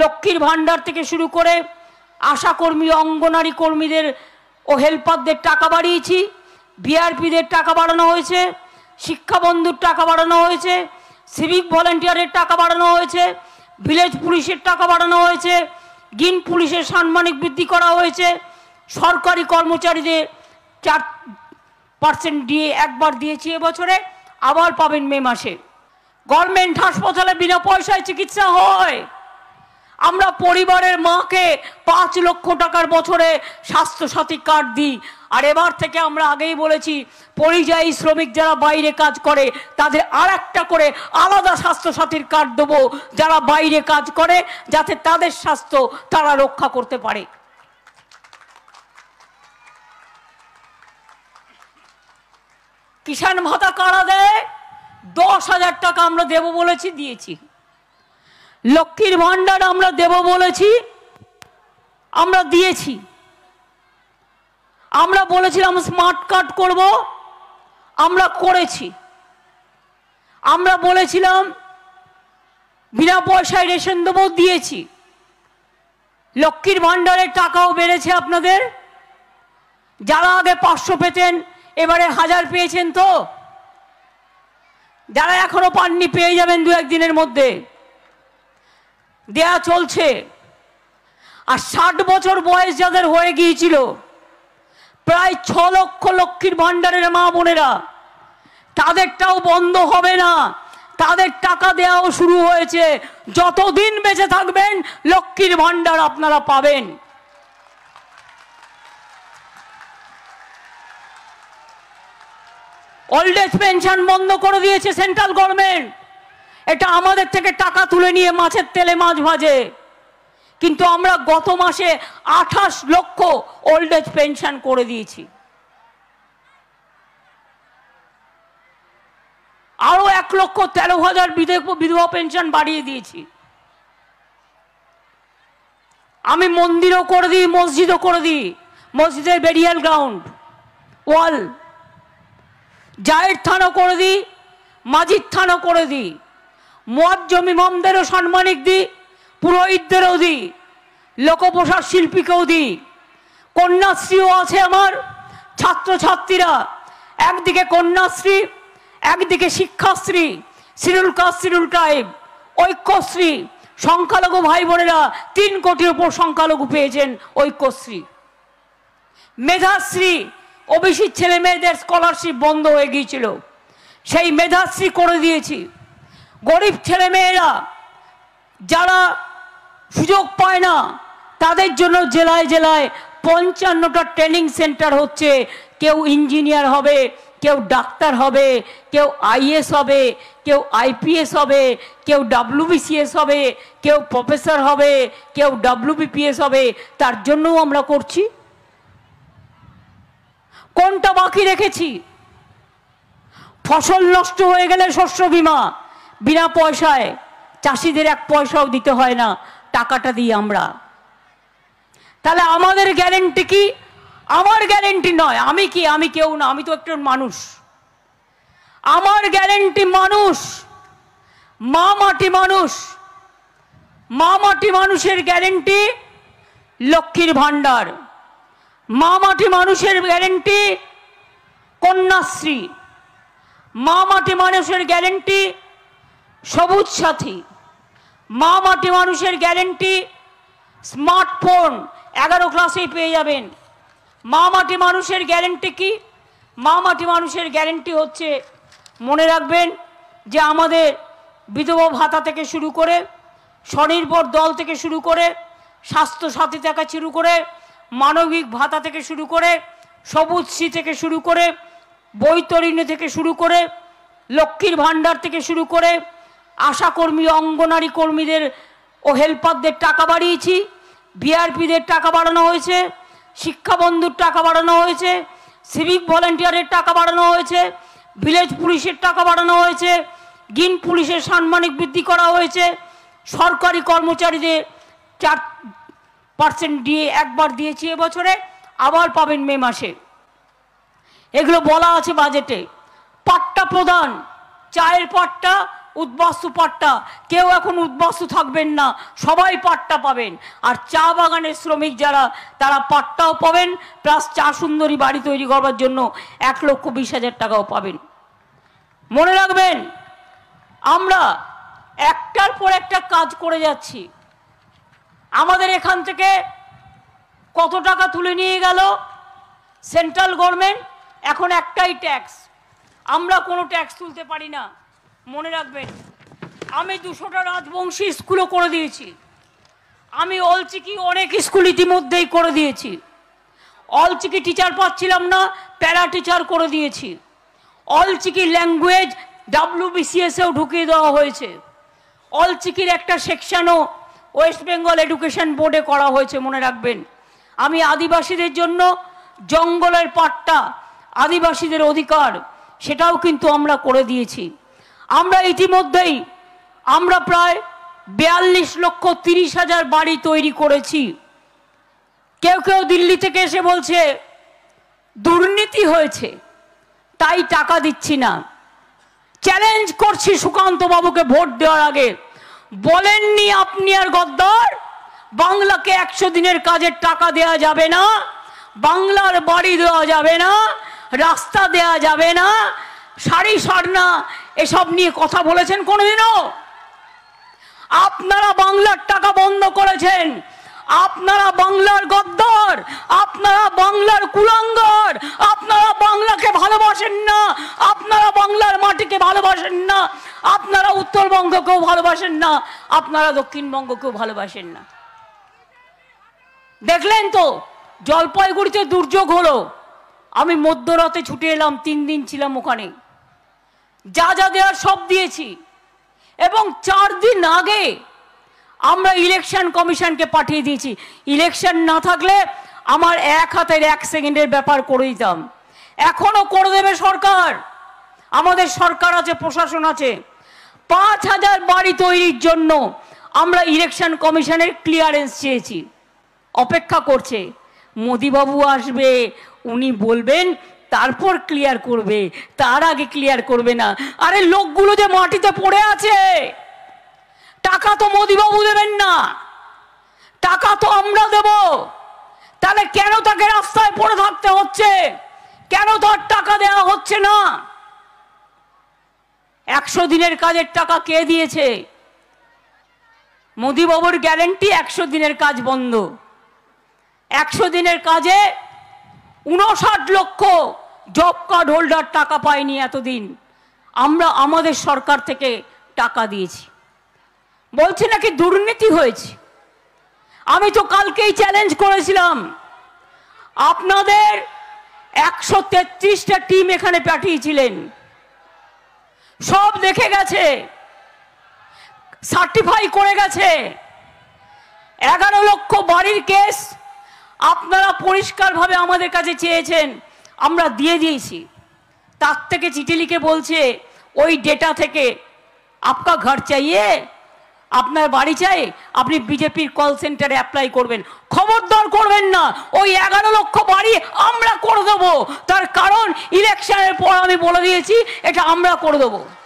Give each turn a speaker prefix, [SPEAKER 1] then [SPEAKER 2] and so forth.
[SPEAKER 1] লক্ষ্মীর ভাণ্ডার থেকে শুরু করে আশাকর্মী অঙ্গনারী কর্মীদের ও হেল্পারদের টাকা বাড়িয়েছি বিআরপিদের টাকা বাড়ানো হয়েছে শিক্ষাবন্ধুর টাকা বাড়ানো হয়েছে সিভিক ভলেন্টিয়ারের টাকা বাড়ানো হয়েছে ভিলেজ পুলিশের টাকা বাড়ানো হয়েছে গিন পুলিশের সাম্মানিক বৃদ্ধি করা হয়েছে সরকারি কর্মচারীদের চার পার্সেন্ট দিয়ে একবার দিয়েছি এবছরে আবার পাবেন মে মাসে গভর্নমেন্ট হাসপাতালে বিনা পয়সায় চিকিৎসা হয় আমরা পরিবারের মাকে পাঁচ লক্ষ টাকার বছরে স্বাস্থ্যসাথী কার্ড দিই আর এবার থেকে আমরা আগেই বলেছি পরিযায়ী শ্রমিক যারা বাইরে কাজ করে তাদের আর একটা করে আলাদা স্বাস্থ্যসাথীর কার্ড দেবো যারা বাইরে কাজ করে যাতে তাদের স্বাস্থ্য তারা রক্ষা করতে পারে কিষাণ ভাতা কারা দেয় দশ হাজার টাকা আমরা দেব বলেছি দিয়েছি লক্ষ্মীর ভাণ্ডার আমরা দেব বলেছি আমরা দিয়েছি আমরা বলেছিলাম স্মার্ট কার্ড করব আমরা করেছি আমরা বলেছিলাম বিনা পয়সায় রেশন দেবো দিয়েছি লক্ষ্মীর ভাণ্ডারের টাকাও বেড়েছে আপনাদের যারা আগে পাঁচশো পেতেন এবারে হাজার পেয়েছেন তো যারা এখনও পাননি পেয়ে যাবেন দু একদিনের মধ্যে দেয়া চলছে আর ষাট বছর বয়স যাদের হয়ে গিয়েছিল প্রায় ছ লক্ষ লক্ষ্মীর ভাণ্ডারের মা বোনেরা তাদেরটাও বন্ধ হবে না তাদের টাকা দেওয়াও শুরু হয়েছে যতদিন বেঁচে থাকবেন লক্ষ্মীর ভাণ্ডার আপনারা পাবেন ওল্ড এজ পেনশন বন্ধ করে দিয়েছে সেন্ট্রাল গভর্নমেন্ট এটা আমাদের থেকে টাকা তুলে নিয়ে মাছের তেলে মাছ ভাজে কিন্তু আমরা গত মাসে আঠাশ লক্ষ ওল্ড এজ পেনশন করে দিয়েছি আরো এক লক্ষ তেরো হাজার বিধবা পেনশন বাড়িয়ে দিয়েছি আমি মন্দিরও করে দিই মসজিদও করে দিই মসজিদের বেরিয়াল গ্রাউন্ড ওয়াল জায়ের থানও করে দিই মাজির থানও করে দিই মমদেরও সম্মানিক দিই পুরোহিতদেরও দিই লোকপ্রসাদ শিল্পীকেও দিই কন্যাশ্রীও আছে আমার ছাত্রছাত্রীরা একদিকে কন্যাশ্রী একদিকে শিক্ষাশ্রী শিরুল কাজ শিরুল টাইপ ঐক্যশ্রী সংখ্যালঘু ভাই বোনেরা তিন কোটির ওপর সংখ্যালঘু পেয়েছেন ঐক্যশ্রী মেধাশ্রী ওবিসির ছেলে মেয়েদের স্কলারশিপ বন্ধ হয়ে গিয়েছিল সেই মেধাশ্রী করে দিয়েছি গরিব ছেলে মেয়েরা যারা সুযোগ পায় না তাদের জন্য জেলায় জেলায় পঞ্চান্নটা ট্রেনিং সেন্টার হচ্ছে কেউ ইঞ্জিনিয়ার হবে কেউ ডাক্তার হবে কেউ আইএস হবে কেউ আইপিএস হবে কেউ ডাব্লুবিসিএস হবে কেউ প্রফেসর হবে কেউ ডাব্লুবিপিএস হবে তার জন্যও আমরা করছি কোনটা বাকি রেখেছি ফসল নষ্ট হয়ে গেলে শস্য বিমা বিনা পয়সায় চাষিদের এক পয়সাও দিতে হয় না টাকাটা দিই আমরা তাহলে আমাদের গ্যারেন্টি কি আমার গ্যারেন্টি নয় আমি কি আমি কেউ না আমি তো একজন মানুষ আমার গ্যারেন্টি মানুষ মা মাটি মানুষ মা মাটি মানুষের গ্যারেন্টি লক্ষ্মীর ভাণ্ডার মা মাটি মানুষের গ্যারেন্টি কন্যাশ্রী মা মাটি মানুষের গ্যারেন্টি সবুজ সাথী মা মাটি মানুষের গ্যারেন্টি স্মার্টফোন এগারো ক্লাসেই পেয়ে যাবেন মা মাটি মানুষের গ্যারেন্টি কি মা মাটি মানুষের গ্যারেন্টি হচ্ছে মনে রাখবেন যে আমাদের বিধবা ভাতা থেকে শুরু করে স্বনির্ভর দল থেকে শুরু করে স্বাস্থ্যসাথী থেকে শুরু করে মানবিক ভাতা থেকে শুরু করে সবুজ সি থেকে শুরু করে বৈতরণী থেকে শুরু করে লক্ষ্মীর ভাণ্ডার থেকে শুরু করে আশাকর্মী অঙ্গনারী কর্মীদের ও হেল্পারদের টাকা বাড়িয়েছি বিআরপিদের টাকা বাড়ানো হয়েছে শিক্ষাবন্ধুর টাকা বাড়ানো হয়েছে সিভিক ভলেন্টিয়ারের টাকা বাড়ানো হয়েছে ভিলেজ পুলিশের টাকা বাড়ানো হয়েছে গিন পুলিশের সাম্মানিক বৃদ্ধি করা হয়েছে সরকারি কর্মচারীদের চার পার্সেন্ট দিয়ে একবার দিয়েছি এবছরে আবার পাবেন মে মাসে এগুলো বলা আছে বাজেটে পাট্টা প্রদান চায়ের পাট্টা উদ্বাস্তু পাট্টা কেউ এখন উদ্বাস্তু থাকবেন না সবাই পাট্টা পাবেন আর চা বাগানের শ্রমিক যারা তারা পাট্টাও পাবেন প্লাস চা সুন্দরী বাড়ি তৈরি করবার জন্য এক লক্ষ বিশ হাজার টাকাও পাবেন মনে রাখবেন আমরা একটার পর একটা কাজ করে যাচ্ছি আমাদের এখান থেকে কত টাকা তুলে নিয়ে গেল সেন্ট্রাল গভর্নমেন্ট এখন একটাই ট্যাক্স আমরা কোনো ট্যাক্স তুলতে পারি না মনে রাখবেন আমি দুশোটা রাজবংশী স্কুলও করে দিয়েছি আমি অলচিকি অনেক স্কুল ইতিমধ্যেই করে দিয়েছি অলচিকি টিচার পাচ্ছিলাম না প্যারা টিচার করে দিয়েছি অলচিকি ল্যাঙ্গুয়েজ ডাব্লিউবিসিএসেও ঢুকিয়ে দেওয়া হয়েছে অলচিকির একটা সেকশানও ওয়েস্ট বেঙ্গল এডুকেশন বোর্ডে করা হয়েছে মনে রাখবেন আমি আদিবাসীদের জন্য জঙ্গলের পাট্টা আদিবাসীদের অধিকার সেটাও কিন্তু আমরা করে দিয়েছি আমরা ইতিমধ্যেই আমরা প্রায় বিয়াল্লিশ লক্ষ তিরিশ হাজার বাড়ি তৈরি করেছি কেউ কেউ দিল্লি থেকে এসে বলছে দুর্নীতি হয়েছে তাই টাকা দিচ্ছি না চ্যালেঞ্জ করছি সুকান্তবাবুকে ভোট দেওয়ার আগে বলেননি আপনি আর গদ্দার বাংলাকে একশো দিনের কাজের টাকা দেয়া যাবে না বাংলার বাড়ি দেওয়া যাবে না রাস্তা দেয়া যাবে না শাড়ি সরনা এসব নিয়ে কথা বলেছেন কোনোদিনও আপনারা বাংলার টাকা বন্ধ করেছেন আপনারা বাংলার গদ্দর আপনারা বাংলার কুলাঙ্গর আপনারা বাংলাকে ভালোবাসেন না আপনারা বাংলার মাটিকে ভালোবাসেন না আপনারা উত্তরবঙ্গকেও ভালোবাসেন না আপনারা দক্ষিণবঙ্গকেও ভালোবাসেন না দেখলেন তো জলপাইগুড়িতে দুর্যোগ হলো আমি মধ্যরাতে ছুটে এলাম তিন দিন ছিলাম ওখানে যা যা দেওয়ার সব দিয়েছি এবং চার দিন আগে আমরা ইলেকশন কমিশনকে পাঠিয়ে দিয়েছি ইলেকশন না থাকলে আমার এক হাতের এক সেকেন্ডের ব্যাপার করে দিতাম এখনও করে দেবে সরকার আমাদের সরকার আছে প্রশাসন আছে পাঁচ হাজার বাড়ি তৈরির জন্য আমরা ইলেকশন কমিশনের ক্লিয়ারেন্স চেয়েছি অপেক্ষা করছে মোদিবাবু আসবে উনি বলবেন তারপর ক্লিয়ার করবে তার আগে ক্লিয়ার করবে না আরে লোকগুলো যে মাটিতে পড়ে আছে টাকা তো মোদিবাবু দেবেন না টাকা তো আমরা দেব তাহলে কেন তাকে রাস্তায় পড়ে থাকতে হচ্ছে কেন তার টাকা দেওয়া হচ্ছে না একশো দিনের কাজের টাকা কে দিয়েছে মোদিবাবুর গ্যারেন্টি একশো দিনের কাজ বন্ধ একশো দিনের কাজে উনষাট লক্ষ জব কার্ড হোল্ডার টাকা পায়নি এতদিন আমরা আমাদের সরকার থেকে টাকা দিয়েছি বলছে নাকি দুর্নীতি হয়েছে আমি তো কালকেই চ্যালেঞ্জ করেছিলাম আপনাদের একশো তেত্রিশটা টিম এখানে পাঠিয়েছিলেন সব দেখে গেছে সার্টিফাই করে গেছে এগারো লক্ষ বাড়ির কেস আপনারা পরিষ্কারভাবে আমাদের কাছে চেয়েছেন আমরা দিয়ে দিয়েছি তার থেকে চিঠি লিখে বলছে ওই ডেটা থেকে আপকা ঘর চাইয়ে আপনার বাড়ি চাই আপনি বিজেপির কল সেন্টারে অ্যাপ্লাই করবেন খবরদার করবেন না ওই এগারো লক্ষ বাড়ি আমরা করে দেবো তার কারণ ইলেকশনের পর আমি বলে দিয়েছি এটা আমরা করে দেবো